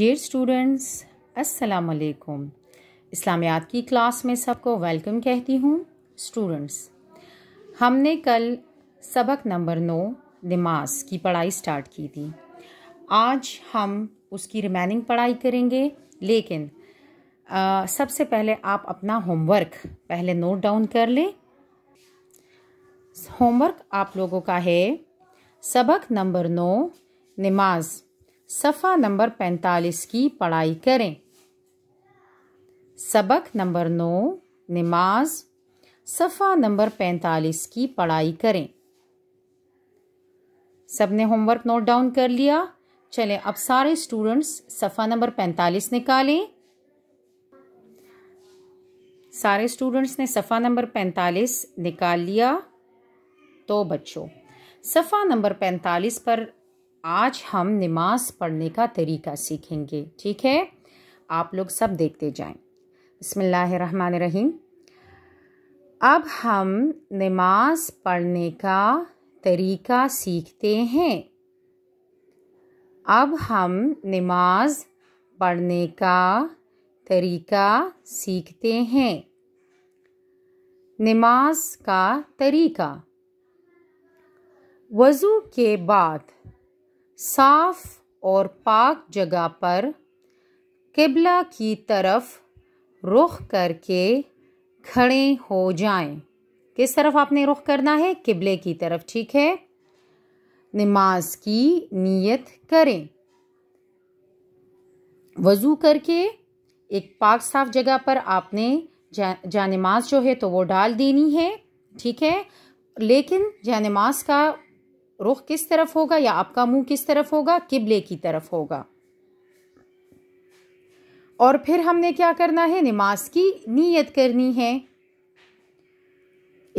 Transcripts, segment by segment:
Dear students अस्सलाम वालेकुम इस्लामियात की क्लास में सबको वेलकम कहती हूँ स्टूडेंट्स हमने कल सबक नंबर नौ नमाज की पढ़ाई स्टार्ट की थी आज हम उसकी रिमेनिंग पढ़ाई करेंगे लेकिन आ, सबसे पहले आप अपना होमवर्क पहले नोट डाउन कर लें होमवर्क आप लोगों का है सबक नंबर नौ नमाज़ सफ़ा नंबर पैंतालीस की पढ़ाई करें सबक नंबर नौ नमाज सफ़ा नंबर पैंतालीस की पढ़ाई करें सब ने होमवर्क नोट डाउन कर लिया चले अब सारे स्टूडेंट्स सफ़ा नंबर पैंतालीस निकालें सारे स्टूडेंट्स ने सफ़ा नंबर पैंतालीस निकाल लिया तो बच्चों सफ़ा नंबर पैंतालीस पर आज हम नमाज पढ़ने का तरीका सीखेंगे ठीक है आप लोग सब देखते जाएं बसमिल्ल रहीम अब हम नमाज पढ़ने का तरीका सीखते हैं अब हम नमाज पढ़ने का तरीका सीखते हैं नमाज का तरीका वज़ू के बाद साफ और पाक जगह पर किबला की तरफ रुख करके खड़े हो जाएं। किस तरफ आपने रुख करना है किबले की तरफ ठीक है नमाज की नीयत करें वज़ू करके एक पाक साफ जगह पर आपने जा, जानमाज जो है तो वो डाल देनी है ठीक है लेकिन जानमाज का रुख किस तरफ होगा या आपका मुंह किस तरफ होगा किबले की तरफ होगा और फिर हमने क्या करना है नमाज की नीयत करनी है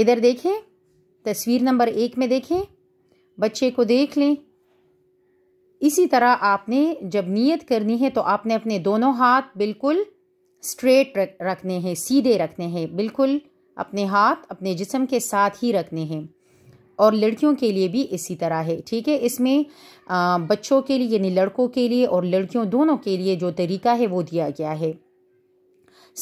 इधर देखें तस्वीर नंबर एक में देखें बच्चे को देख लें इसी तरह आपने जब नीयत करनी है तो आपने अपने दोनों हाथ बिल्कुल स्ट्रेट रखने हैं सीधे रखने हैं बिल्कुल अपने हाथ अपने जिसम के साथ ही रखने हैं और लड़कियों के लिए भी इसी तरह है ठीक है इसमें बच्चों के लिए यानी लड़कों के लिए और लड़कियों दोनों के लिए जो तरीका है वो दिया गया है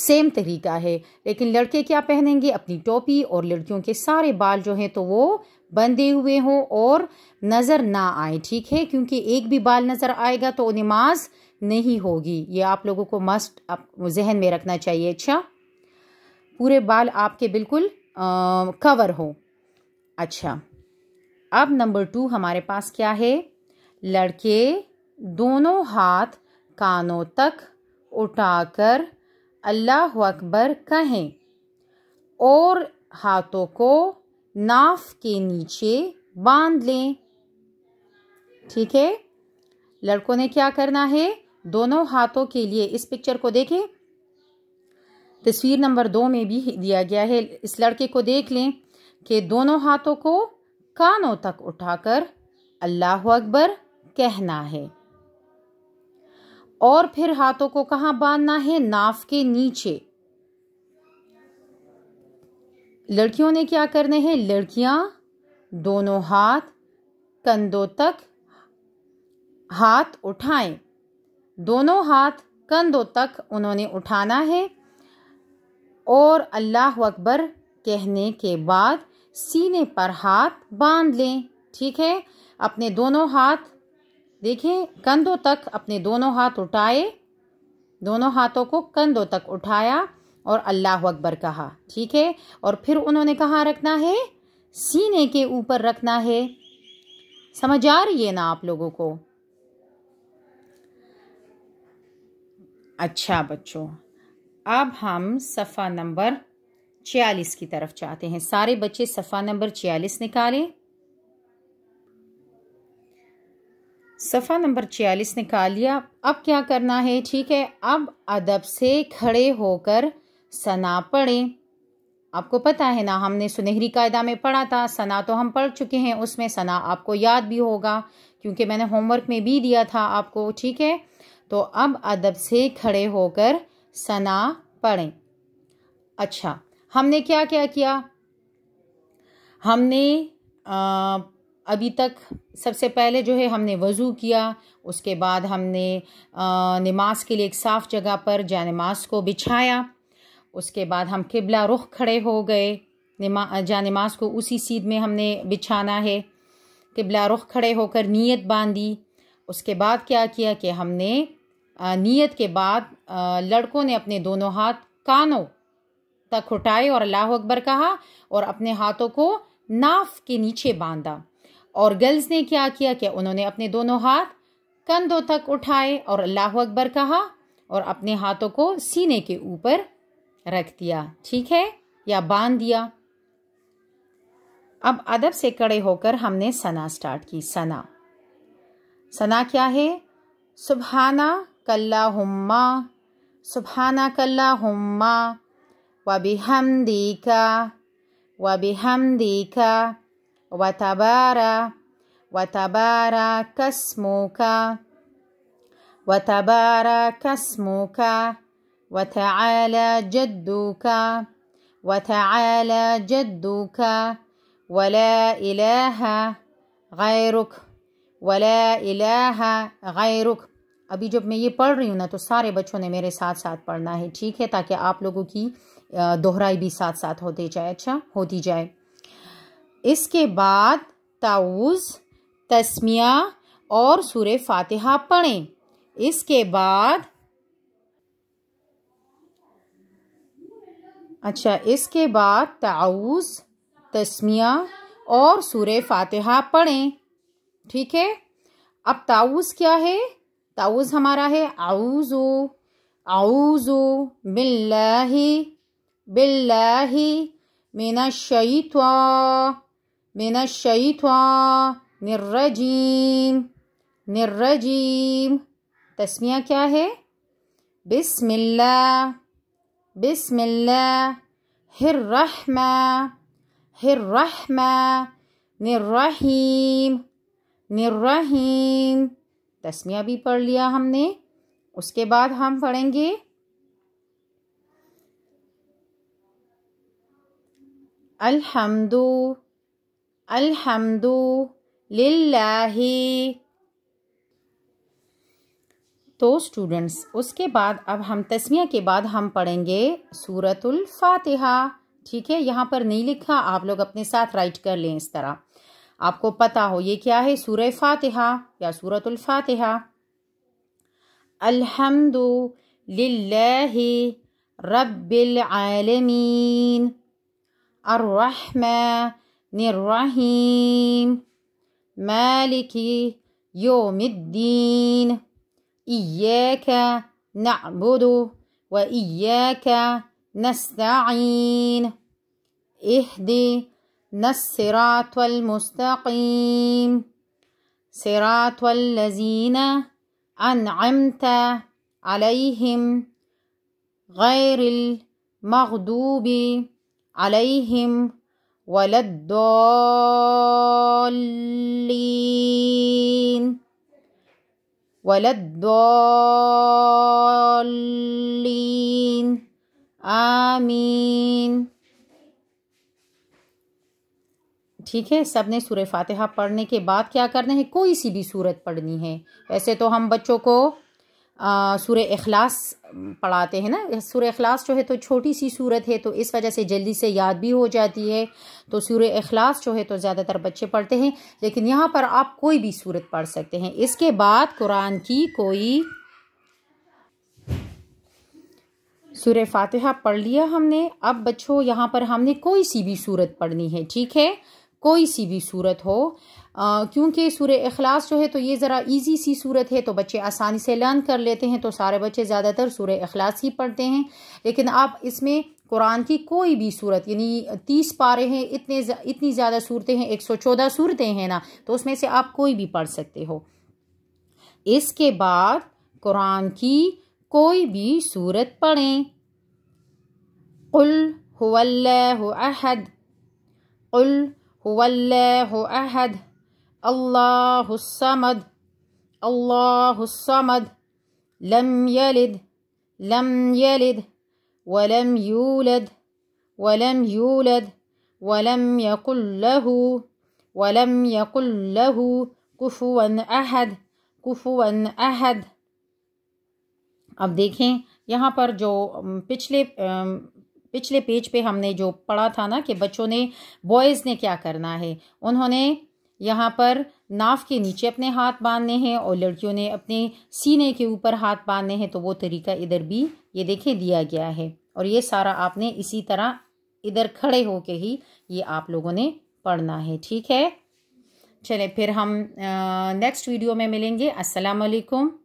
सेम तरीका है लेकिन लड़के क्या पहनेंगे अपनी टोपी और लड़कियों के सारे बाल जो हैं तो वो बंधे हुए हों और नज़र ना आए ठीक है क्योंकि एक भी बाल नज़र आएगा तो नमाज नहीं होगी ये आप लोगों को मस्ट आप जहन में रखना चाहिए अच्छा पूरे बाल आपके बिल्कुल आ, कवर हों अच्छा अब नंबर टू हमारे पास क्या है लड़के दोनों हाथ कानों तक उठाकर अल्लाह अकबर कहें और हाथों को नाफ के नीचे बांध लें ठीक है लड़कों ने क्या करना है दोनों हाथों के लिए इस पिक्चर को देखें तस्वीर नंबर दो में भी दिया गया है इस लड़के को देख लें के दोनों हाथों को कानों तक उठाकर अल्लाह अकबर कहना है और फिर हाथों को कहा बांधना है नाफ के नीचे लड़कियों ने क्या करने हैं लड़कियां दोनों हाथ कंधों तक हाथ उठाएं दोनों हाथ कंधों तक उन्होंने उठाना है और अल्लाह अकबर कहने के बाद सीने पर हाथ बांध लें ठीक है अपने दोनों हाथ देखें कंधों तक अपने दोनों हाथ उठाए दोनों हाथों को कंधों तक उठाया और अल्लाह अकबर कहा ठीक है और फिर उन्होंने कहाँ रखना है सीने के ऊपर रखना है समझ आ रही है ना आप लोगों को अच्छा बच्चों अब हम सफ़ा नंबर छियालीस की तरफ चाहते हैं सारे बच्चे सफ़ा नंबर छियालीस निकालें सफ़ा नंबर छियालीस निकाल लिया अब क्या करना है ठीक है अब अदब से खड़े होकर सना पढ़ें आपको पता है ना हमने सुनहरी कायदा में पढ़ा था सना तो हम पढ़ चुके हैं उसमें सना आपको याद भी होगा क्योंकि मैंने होमवर्क में भी दिया था आपको ठीक है तो अब अदब से खड़े होकर सना पढ़ें अच्छा हमने क्या क्या किया हमने आ, अभी तक सबसे पहले जो है हमने वज़ू किया उसके बाद हमने नमाज के लिए एक साफ़ जगह पर जा नमाज को बिछाया उसके बाद हम किबला रुख खड़े हो गए नमा जा नमाज को उसी सीध में हमने बिछाना है किबला रुख खड़े होकर नीयत बांधी उसके बाद क्या किया कि हमने नीयत के बाद लड़कों ने अपने दोनों हाथ कानों तक उठाए और अल्लाह अकबर कहा और अपने हाथों को नाफ के नीचे बांधा और गर्ल्स ने क्या किया कि उन्होंने अपने दोनों हाथ कंधों तक उठाए और अल्लाह अकबर कहा और अपने हाथों को सीने के ऊपर रख दिया ठीक है या बांध दिया अब अदब से कड़े होकर हमने सना स्टार्ट की सना सना क्या है सुबहाना कल्ला हुम्मा सुबहाना कल्ला हुम्मा وبحمدك وبحمدك وتبارى وتبارك اسمك وتبارك اسمك وتعالى جدك وتعالى جدك ولا إله غيرك ولا إله غيرك अभी जब मैं ये पढ़ रही हूँ ना तो सारे बच्चों ने मेरे साथ साथ पढ़ना है ठीक है ताकि आप लोगों की दोहराई भी साथ साथ होती जाए अच्छा होती जाए इसके बाद ताउज़ तस्मिया और सूर फातिहा पढ़ें इसके बाद अच्छा इसके बाद ताउज़ तस्मिया और सूर फातिहा पढ़ें ठीक है अब ताउज़ क्या है ताउज हमारा है आऊजो आऊजो बिल्लाही बिल्लाही मिना शैत्वा मिना शैत्वा निर्रजीम निर्रजीम तस्मिया क्या है बिस्मिल्ला बिस्मिल्ला हिर्रहमा हिर्रहमा निर्रहीम निर्रहीम तस्मिया भी पढ़ लिया हमने उसके बाद हम पढ़ेंगे अलहमदु अलहमदु लाही तो स्टूडेंट्स उसके बाद अब हम तस्मिया के बाद हम पढ़ेंगे सूरतुल फातिहा ठीक है यहाँ पर नहीं लिखा आप लोग अपने साथ राइट कर लें इस तरह आपको पता हो ये क्या है सूर फातिहा या सूरत फातिहा الحمد لله رب العالمين الرحمن الرحيم مالك يوم الدين إياك نعبد وإياك نستعين اهدي الصراط المستقيم صراط الذين أنعمت عليهم غير المغضوب عليهم ولا الضالين ولا الضالين آمين ठीक है सब ने सूर्य फातिहा पढ़ने के बाद क्या करना है कोई सी भी सूरत पढ़नी है वैसे तो हम बच्चों को सूर्य अखलास पढ़ाते हैं ना सूर्य अखलास जो है तो छोटी सी सूरत है तो इस वजह से जल्दी से याद भी हो जाती है तो सूर्य अखलास जो है तो ज़्यादातर बच्चे पढ़ते हैं लेकिन यहाँ पर आप कोई भी सूरत पढ़ सकते हैं इसके बाद कुरान की कोई सूर्य फातिहा पढ़ लिया हमने अब बच्चों यहाँ पर हमने कोई सी भी सूरत पढ़नी है ठीक है कोई सी भी सूरत हो क्योंकि सूर्य अखलास जो है तो ये ज़रा इजी सी सूरत है तो बच्चे आसानी से लर्न कर लेते हैं तो सारे बच्चे ज़्यादातर सूर्य अखलास ही पढ़ते हैं लेकिन आप इसमें कुरान की कोई भी सूरत यानी तीस पारे हैं इतने जा, इतनी ज़्यादा सूरतें हैं एक सौ चौदह सूरतें हैं ना तो उसमें से आप कोई भी पढ़ सकते हो इसके बाद कुरान की कोई भी सूरत पढ़ें उल अहद उल هو الله أحد الله الصمد الله الصمد لم يلد لم يلد ولم يولد ولم يولد ولم يقل له ولم يقل له كفوا أحد كفوا أحد اب دیکھیں یہاں پر جو پچھلے पिछले पेज पे हमने जो पढ़ा था ना कि बच्चों ने बॉयज़ ने क्या करना है उन्होंने यहाँ पर नाफ के नीचे अपने हाथ बांधने हैं और लड़कियों ने अपने सीने के ऊपर हाथ बांधने हैं तो वो तरीका इधर भी ये देखें दिया गया है और ये सारा आपने इसी तरह इधर खड़े होके ही ये आप लोगों ने पढ़ना है ठीक है चले फिर हम नेक्स्ट वीडियो में मिलेंगे अस्सलाम वालेकुम